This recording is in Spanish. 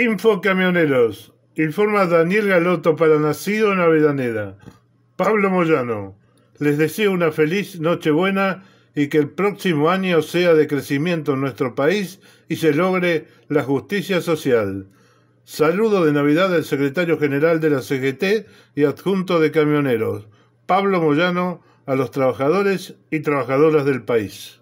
Info camioneros, informa Daniel Galoto para Nacido en Pablo Moyano, les deseo una feliz Nochebuena y que el próximo año sea de crecimiento en nuestro país y se logre la justicia social. Saludo de Navidad del secretario general de la CGT y adjunto de camioneros, Pablo Moyano, a los trabajadores y trabajadoras del país.